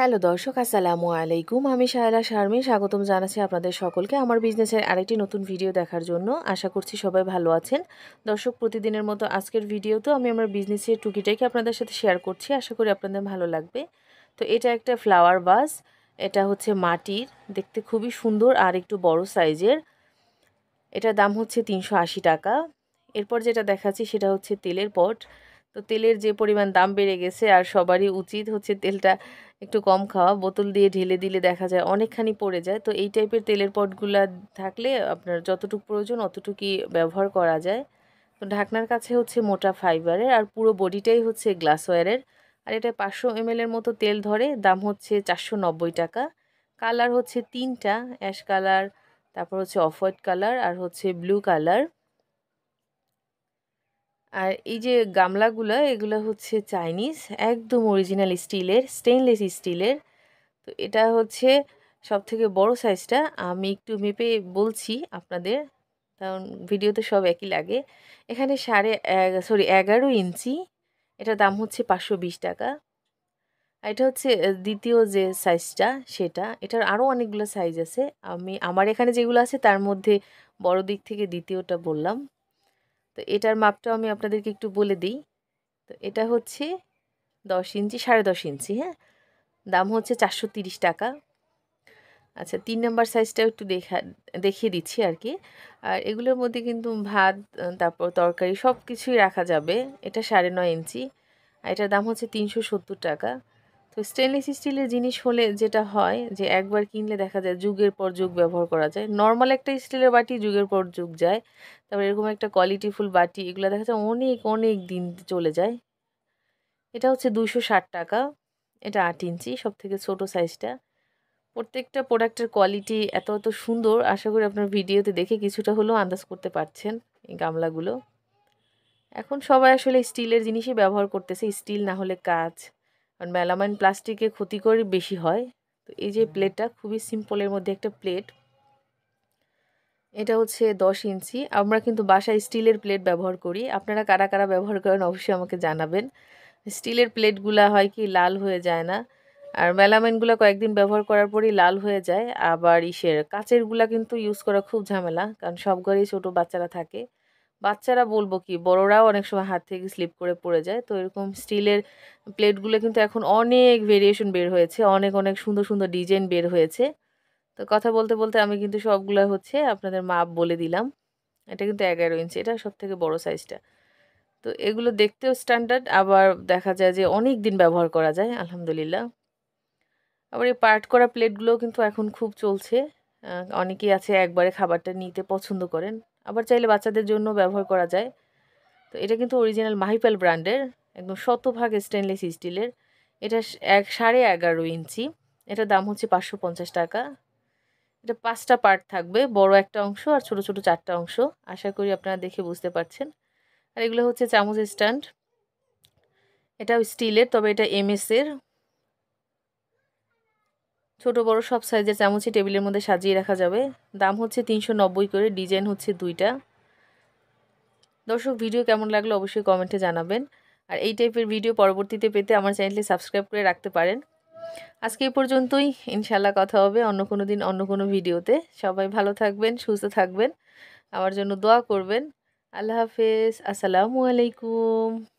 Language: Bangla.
হ্যালো দর্শক আসসালামু আলাইকুম আমি শায়লা শারমি স্বাগতম জানাচ্ছি আপনাদের সকলকে আমার বিজনেসের আরেকটি নতুন ভিডিও দেখার জন্য আশা করছি সবাই ভালো আছেন দর্শক প্রতিদিনের মতো আজকের ভিডিওতেও আমি আমার বিজনেসের টুকিটাকে আপনাদের সাথে শেয়ার করছি আশা করি আপনাদের ভালো লাগবে তো এটা একটা ফ্লাওয়ার বাস এটা হচ্ছে মাটির দেখতে খুবই সুন্দর আর একটু বড় সাইজের এটার দাম হচ্ছে তিনশো টাকা এরপর যেটা দেখাচ্ছি সেটা হচ্ছে তেলের পট তো তেলের যে পরিমাণ দাম বেড়ে গেছে আর সবারই উচিত হচ্ছে তেলটা একটু কম খাওয়া বোতল দিয়ে ঢেলে দিলে দেখা যায় অনেকখানি পড়ে যায় তো এই টাইপের তেলের পটগুলা থাকলে আপনার যতটুকু প্রয়োজন অতটুকুই ব্যবহার করা যায় তো ঢাকনার কাছে হচ্ছে মোটা ফাইবারের আর পুরো বডিটাই হচ্ছে গ্লাসওয়্যারের আর এটা পাঁচশো এমএলের মতো তেল ধরে দাম হচ্ছে চারশো টাকা কালার হচ্ছে তিনটা অ্যাশ কালার তারপর হচ্ছে অফ হোয়াইট কালার আর হচ্ছে ব্লু কালার আর এই যে গামলাগুলো এগুলো হচ্ছে চাইনিজ একদম অরিজিনাল স্টিলের স্টেনলেস স্টিলের তো এটা হচ্ছে সব থেকে বড় সাইজটা আমি একটু মেপে বলছি আপনাদের কারণ ভিডিওতে সব একই লাগে এখানে সাড়ে সরি এগারো ইঞ্চি এটা দাম হচ্ছে পাঁচশো টাকা আর এটা হচ্ছে দ্বিতীয় যে সাইজটা সেটা এটার আরও অনেকগুলো সাইজ আছে আমি আমার এখানে যেগুলো আছে তার মধ্যে বড় দিক থেকে দ্বিতীয়টা বললাম তো এটার মাপটাও আমি আপনাদেরকে একটু বলে দিই তো এটা হচ্ছে দশ ইঞ্চি সাড়ে দশ ইঞ্চি হ্যাঁ দাম হচ্ছে চারশো তিরিশ টাকা আচ্ছা তিন নম্বর সাইজটাও একটু দেখা দেখিয়ে দিচ্ছি আর কি আর এগুলোর মধ্যে কিন্তু ভাত তারপর তরকারি সব কিছুই রাখা যাবে এটা সাড়ে নয় ইঞ্চি আর এটার দাম হচ্ছে তিনশো সত্তর টাকা তো স্টেনলেস স্টিলের জিনিস হলে যেটা হয় যে একবার কিনলে দেখা যায় যুগের পর যুগ ব্যবহার করা যায় নর্মাল একটা স্টিলের বাটি যুগের পর যুগ যায় তারপর এরকম একটা কোয়ালিটিফুল বাটি এগুলো দেখা যায় অনেক অনেক দিন চলে যায় এটা হচ্ছে দুশো ষাট টাকা এটা আট ইঞ্চি সব থেকে ছোটো সাইজটা প্রত্যেকটা প্রোডাক্টের কোয়ালিটি এত এত সুন্দর আশা করি আপনার ভিডিওতে দেখে কিছুটা হলেও আন্দাজ করতে পারছেন এই গামলাগুলো এখন সবাই আসলে স্টিলের জিনিসই ব্যবহার করতেছে স্টিল না হলে কাঁচ কারণ মেলামাইন প্লাস্টিকে ক্ষতিকর বেশি হয় তো এই যে প্লেটটা খুবই সিম্পলের মধ্যে একটা প্লেট এটা হচ্ছে দশ ইঞ্চি আমরা কিন্তু বাসায় স্টিলের প্লেট ব্যবহার করি আপনারা কারা কারা ব্যবহার করেন অবশ্যই আমাকে জানাবেন স্টিলের প্লেটগুলা হয় কি লাল হয়ে যায় না আর মেলামাইনগুলো কয়েকদিন ব্যবহার করার পরই লাল হয়ে যায় আবার ইসের কাচেরগুলা কিন্তু ইউজ করা খুব ঝামেলা কারণ সব ঘরেই ছোটো বাচ্চারা থাকে বাচ্চারা বলবো কি বড়রাও অনেক সময় হাত থেকে স্লিপ করে পড়ে যায় তো এরকম স্টিলের প্লেটগুলো কিন্তু এখন অনেক ভেরিয়েশন বের হয়েছে অনেক অনেক সুন্দর সুন্দর ডিজাইন বের হয়েছে তো কথা বলতে বলতে আমি কিন্তু সবগুলো হচ্ছে আপনাদের মাপ বলে দিলাম এটা কিন্তু এগারো ইঞ্চি এটা সব থেকে বড়ো সাইজটা তো এগুলো দেখতেও স্ট্যান্ডার্ড আবার দেখা যায় যে অনেক দিন ব্যবহার করা যায় আলহামদুলিল্লাহ আবার এই পার্ট করা প্লেটগুলোও কিন্তু এখন খুব চলছে অনেকেই আছে একবারে খাবারটা নিতে পছন্দ করেন আবার চাইলে বাচ্চাদের জন্য ব্যবহার করা যায় তো এটা কিন্তু অরিজিনাল মাহিপাল ব্র্যান্ডের একদম শতভাগ স্টেনলেস স্টিলের এটা এক সাড়ে এগারো ইঞ্চি এটার দাম হচ্ছে পাঁচশো পঞ্চাশ টাকা এটা পাঁচটা পার্ট থাকবে বড় একটা অংশ আর ছোট ছোট চারটা অংশ আশা করি আপনারা দেখে বুঝতে পারছেন আর এগুলো হচ্ছে চামচ স্ট্যান্ড এটাও স্টিলের তবে এটা এমএসের ছোট বড় সব সাইজের চামচই টেবিলের মধ্যে সাজিয়ে রাখা যাবে দাম হচ্ছে তিনশো করে ডিজাইন হচ্ছে দুইটা দর্শক ভিডিও কেমন লাগলো অবশ্যই কমেন্টে জানাবেন আর এই টাইপের ভিডিও পরবর্তীতে পেতে আমার চ্যানেলটি সাবস্ক্রাইব করে রাখতে পারেন আজকে এই পর্যন্তই ইনশাল্লাহ কথা হবে অন্য কোনো দিন অন্য কোনো ভিডিওতে সবাই ভালো থাকবেন সুস্থ থাকবেন আমার জন্য দোয়া করবেন আল্লাহ হাফেজ আসসালামু আলাইকুম